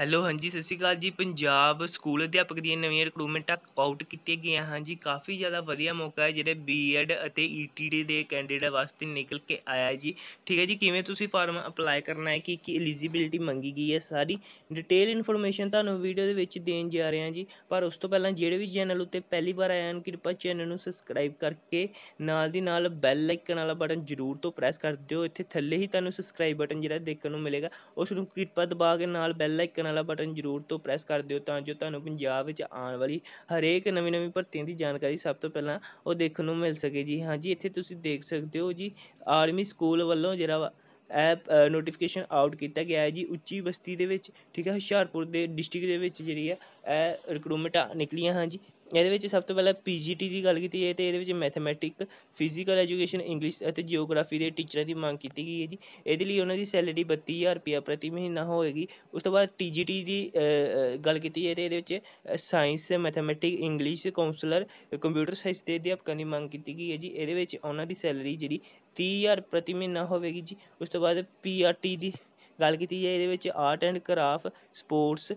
hello ਹਾਂਜੀ ਸਤਿ ਸ਼੍ਰੀ ਅਕਾਲ ਜੀ ਪੰਜਾਬ ਸਕੂਲ ਅਧਿਆਪਕ ਦੀ ਨਵੀਆਂ ਰਿਕਰੂਟਮੈਂਟਾਂ ਆਊਟ ਕੀਤੀਆਂ ਗਈਆਂ ਹਨ ਜੀ ਕਾਫੀ ਜ਼ਿਆਦਾ ਵਧੀਆ ਮੌਕਾ ਹੈ ਜਿਹੜੇ ਬੀਐਡ ਅਤੇ ਈਟੀਡੀ e ਦੇ ਕੈਂਡੀਡੇਟ ਵਾਸਤੇ ਨਿਕਲ ਕੇ ਆਇਆ ਜੀ ਠੀਕ ਹੈ ਜੀ ਕਿਵੇਂ ਤੁਸੀਂ ਫਾਰਮ ਅਪਲਾਈ ਕਰਨਾ ਹੈ ਕਿ ਕੀ ਐਲੀਜੀਬਿਲਟੀ ਮੰਗੀ ਗਈ ਹੈ ਸਾਰੀ ਡਿਟੇਲ ਇਨਫੋਰਮੇਸ਼ਨ ਤੁਹਾਨੂੰ ਵੀਡੀਓ ਦੇ ਵਿੱਚ ਦੇਣ ਜਾ ਰਹੇ ਹਾਂ ਜੀ ਪਰ ਉਸ ਤੋਂ ਪਹਿਲਾਂ ਜਿਹੜੇ ਵੀ ਚੈਨਲ ਉੱਤੇ ਪਹਿਲੀ ਵਾਰ ਆਏ ਹਨ ਕਿਰਪਾ ਚੈਨਲ ਨੂੰ ਸਬਸਕ੍ਰਾਈਬ ਕਰਕੇ ਨਾਲ ਦੀ ਨਾਲ ਬੈਲ ਆਈਕਨ ਵਾਲਾ ਬਟਨ ਜ਼ਰੂਰ ਤੋਂ ਪ੍ਰੈਸ ਕਰ ਦਿਓ ਇੱਥੇ ਥੱਲੇ ਹੀ ਤੁਹਾਨੂੰ ਸਬਸਕ੍ਰਾਈਬ ਬਟਨ ਜਿਹੜਾ ਦੇਖਣ ਨੂੰ ਮਿਲੇਗਾ ਉਸ ਨੂੰ ਕਿਰਪਾ ਦਬਾ ਕੇ ਨਾਲ ਬੈਲ ਆਈਕਨ ਆਈਕਨ ਵਾਲਾ ਬਟਨ ਜ਼ਰੂਰ ਤੋਂ ਪ੍ਰੈਸ ਕਰ ਦਿਓ ਤਾਂ ਜੋ ਤੁਹਾਨੂੰ ਪੰਜਾਬ ਵਿੱਚ ਆਉਣ ਵਾਲੀ ਹਰੇਕ ਨਵੀਂ ਨਵੀਂ ਭਰਤੀਆਂ ਦੀ ਜਾਣਕਾਰੀ ਸਭ ਤੋਂ ਪਹਿਲਾਂ ਉਹ ਦੇਖਣ ਨੂੰ ਮਿਲ ਸਕੇ ਜੀ ਹਾਂਜੀ ਇੱਥੇ ਤੁਸੀਂ ਦੇਖ ਸਕਦੇ ਹੋ ਜੀ ਆਰਮੀ ਸਕੂਲ ਵੱਲੋਂ ਜਿਹੜਾ ਐਪ ਨੋਟੀਫਿਕੇਸ਼ਨ ਆਊਟ ਕੀਤਾ ਗਿਆ ਹੈ ਜੀ ਉੱਚੀ ਬਸਤੀ ਦੇ ਵਿੱਚ ਠੀਕ ਹੈ ਹੁਸ਼ਿਆਰਪੁਰ ਦੇ ਡਿਸਟ੍ਰਿਕਟ ਦੇ ਵਿੱਚ ਜਿਹੜੀ ਹੈ ਇਹ ਰਿਕਰੂਟਮੈਂਟਾਂ ਨਿਕਲੀਆਂ ਹਨ ਜੀ ਇਹਦੇ ਵਿੱਚ ਸਭ ਤੋਂ ਪਹਿਲਾਂ ਪੀਜੀਟੀ ਦੀ ਗੱਲ ਕੀਤੀ ਜਾਏ ਤੇ ਇਹਦੇ ਵਿੱਚ ਮੈਥਮੈਟਿਕ ਫਿਜ਼ੀਕਲ ਐਜੂਕੇਸ਼ਨ ਇੰਗਲਿਸ਼ ਅਤੇ ਜੀਓਗ੍ਰਾਫੀ ਦੇ ਟੀਚਰਾਂ ਦੀ ਮੰਗ ਕੀਤੀ ਗਈ ਹੈ ਜੀ ਇਹਦੇ ਲਈ ਉਹਨਾਂ ਦੀ ਸੈਲਰੀ 32000 ਰੁਪਏ ਪ੍ਰਤੀ ਮਹੀਨਾ ਹੋਏਗੀ ਉਸ ਤੋਂ ਬਾਅਦ ਟੀਜੀਟੀ ਦੀ ਗੱਲ ਕੀਤੀ ਜਾਏ ਤੇ ਇਹਦੇ ਵਿੱਚ science mathematic English counsellor computer science ਦੇ ਅਧਿਆਪਕਾਂ ਦੀ ਮੰਗ ਕੀਤੀ ਗਈ ਹੈ ਜੀ ਇਹਦੇ ਵਿੱਚ ਉਹਨਾਂ ਦੀ ਸੈਲਰੀ ਜਿਹੜੀ 30000 ਪ੍ਰਤੀ ਮਹੀਨਾ ਹੋਵੇਗੀ ਜੀ ਉਸ ਤੋਂ ਬਾਅਦ ਪੀਆਰਟੀ ਦੀ ਗੱਲ ਕੀਤੀ ਜਾਏ ਇਹਦੇ ਵਿੱਚ art and craft sports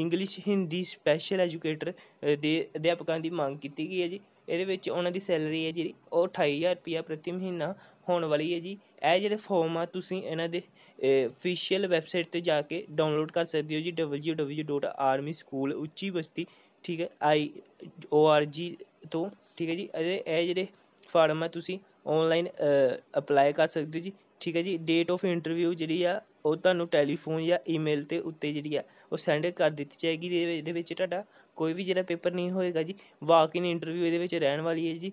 English Hindi special educator ਦੇ ਅਧਿਆਪਕਾਂ ਦੀ ਮੰਗ ਕੀਤੀ ਗਈ ਹੈ ਜੀ ਇਹਦੇ ਵਿੱਚ ਉਹਨਾਂ ਦੀ ਸੈਲਰੀ ਹੈ ਜਿਹੜੀ ਉਹ 28000 ਰੁਪਏ ਪ੍ਰਤੀ ਮਹੀਨਾ ਹੋਣ ਵਾਲੀ ਹੈ ਜੀ ਇਹ ਜਿਹੜੇ ਫਾਰਮ ਆ ਤੁਸੀਂ ਇਹਨਾਂ ਦੇ ਅਫੀਸ਼ੀਅਲ ਵੈਬਸਾਈਟ ਤੇ ਜਾ ਕੇ ਡਾਊਨਲੋਡ ਕਰ ਸਕਦੇ ਹੋ ਜੀ www.armyschoolucchibasti ਠੀਕ ਹੈ ਆਈ org ਤੋਂ ਠੀਕ ਹੈ ਜੀ ਇਹ ਜਿਹੜੇ ਫਾਰਮ ਆ ਤੁਸੀਂ ਆਨਲਾਈਨ ਅਪਲਾਈ ਕਰ ਸਕਦੇ ਹੋ ਜੀ ਠੀਕ ਹੈ ਜੀ ਡੇਟ ਆਫ ਇੰਟਰਵਿਊ ਜਿਹੜੀ ਆ ਉਹ ਤੁਹਾਨੂੰ ਟੈਲੀਫੋਨ ਜਾਂ ਈਮੇਲ ਤੇ ਉੱਤੇ ਜਿਹੜੀ ਆ ਉਹ ਸੈਂਡ ਕਰ ਦਿੱਤੀ ਜਾਏਗੀ ਇਹਦੇ ਵਿੱਚ ਤੁਹਾਡਾ ਕੋਈ ਵੀ ਜਿਹੜਾ ਪੇਪਰ ਨਹੀਂ ਹੋਏਗਾ ਜੀ ਵਾਕ ਇਨ ਇੰਟਰਵਿਊ ਇਹਦੇ ਵਿੱਚ ਰਹਿਣ ਵਾਲੀ ਹੈ ਜੀ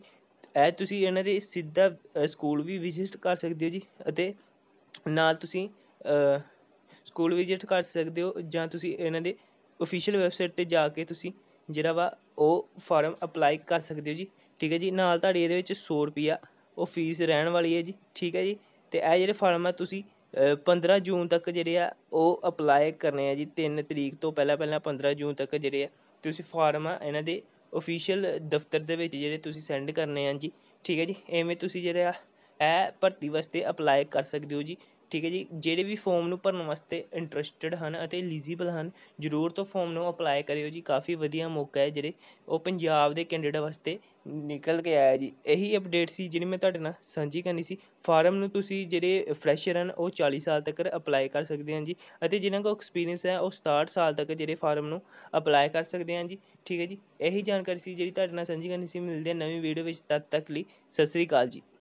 ਐ ਤੁਸੀਂ ਇਹਨਾਂ ਦੇ ਸਿੱਧਾ ਸਕੂਲ ਵੀ ਵਿਜ਼ਿਟ ਕਰ ਸਕਦੇ ਹੋ ਜੀ ਅਤੇ ਨਾਲ ਤੁਸੀਂ ਸਕੂਲ ਵਿਜ਼ਿਟ ਕਰ ਸਕਦੇ ਹੋ ਜਾਂ ਤੁਸੀਂ ਇਹਨਾਂ ਦੇ ਅਫੀਸ਼ੀਅਲ ਵੈਬਸਾਈਟ ਤੇ ਜਾ ਕੇ ਤੁਸੀਂ ਜਿਹੜਾ ਵਾ ਉਹ ਫਾਰਮ ਅਪਲਾਈ ਕਰ ਸਕਦੇ ਹੋ ਜੀ ਠੀਕ ਹੈ ਜੀ ਨਾਲ ਤੁਹਾਡੀ ਇਹਦੇ ਵਿੱਚ 100 ਰੁਪਿਆ ਉਹ ਫੀਸ ਰਹਿਣ ਵਾਲੀ ਹੈ ਜੀ ਠੀਕ ਹੈ ਜੀ ਤੇ ਇਹ ਜਿਹੜੇ ਫਾਰਮ ਆ ਤੁਸੀਂ ਪੰਦਰਾਂ ਜੂਨ ਤੱਕ ਜਿਹੜੇ ਆ ਉਹ ਅਪਲਾਈ ਕਰਨੇ ਆ ਜੀ ਤਿੰਨ ਤਰੀਕ ਤੋਂ ਪਹਿਲਾਂ ਪਹਿਲਾਂ ਪੰਦਰਾਂ ਜੂਨ ਤੱਕ ਜਿਹੜੇ ਆ ਤੁਸੀਂ ਫਾਰਮ ਆ ਇਹਨਾਂ ਦੇ ਅਫੀਸ਼ੀਅਲ ਦਫ਼ਤਰ ਦੇ ਵਿੱਚ ਜਿਹੜੇ ਤੁਸੀਂ ਸੈਂਡ ਕਰਨੇ ਆ ਜੀ ਠੀਕ ਹੈ ਜੀ ਐਵੇਂ ਤੁਸੀਂ ਜਿਹੜੇ ਆ ਇਹ ਭਰਤੀ ਵਾਸਤੇ ਅਪਲਾਈ ਕਰ ਸਕਦੇ ਹੋ ਜੀ ਠੀਕ ਹੈ ਜੀ ਜਿਹੜੇ ਵੀ ਫਾਰਮ ਨੂੰ ਭਰਨ ਵਾਸਤੇ ਇੰਟਰਸਟਿਡ ਹਨ ਅਤੇ ਐਲੀਜੀਬਲ ਹਨ ਜ਼ਰੂਰ ਤੋਂ ਫਾਰਮ ਨੂੰ ਅਪਲਾਈ ਕਰਿਓ ਜੀ ਕਾਫੀ ਵਧੀਆ ਮੌਕਾ ਹੈ ਜਿਹੜੇ ਉਹ ਪੰਜਾਬ ਦੇ ਕੈਂਡੀਡੇਟ ਵਾਸਤੇ ਨਿਕਲ ਕੇ ਆਇਆ ਜੀ ਇਹੀ ਅਪਡੇਟ ਸੀ ਜਿਹੜੀ ਮੈਂ ਤੁਹਾਡੇ ਨਾਲ ਸਾਂਝੀ ਕਰਨੀ ਸੀ ਫਾਰਮ ਨੂੰ ਤੁਸੀਂ ਜਿਹੜੇ ਫਰੈਸ਼ਰ ਹਨ ਉਹ 40 ਸਾਲ ਤੱਕ ਅਪਲਾਈ ਕਰ ਸਕਦੇ ਹਨ ਜੀ ਅਤੇ ਜਿਨ੍ਹਾਂ ਕੋਲ ਐਕਸਪੀਰੀਅੰਸ ਹੈ ਉਹ 67 ਸਾਲ ਤੱਕ ਜਿਹੜੇ ਫਾਰਮ ਨੂੰ ਅਪਲਾਈ ਕਰ ਸਕਦੇ ਹਨ ਜੀ ਠੀਕ ਹੈ ਜੀ ਇਹੀ ਜਾਣਕਾਰੀ ਸੀ ਜਿਹੜੀ ਤੁਹਾਡੇ ਨਾਲ ਸਾਂਝੀ ਕਰਨੀ ਸੀ ਮਿਲਦੇ ਹਾਂ ਨਵੀਂ ਵੀਡੀਓ ਵਿੱਚ ਤਦ ਤੱਕ ਲਈ ਸਤਿ ਸ੍ਰੀ ਅਕਾਲ ਜੀ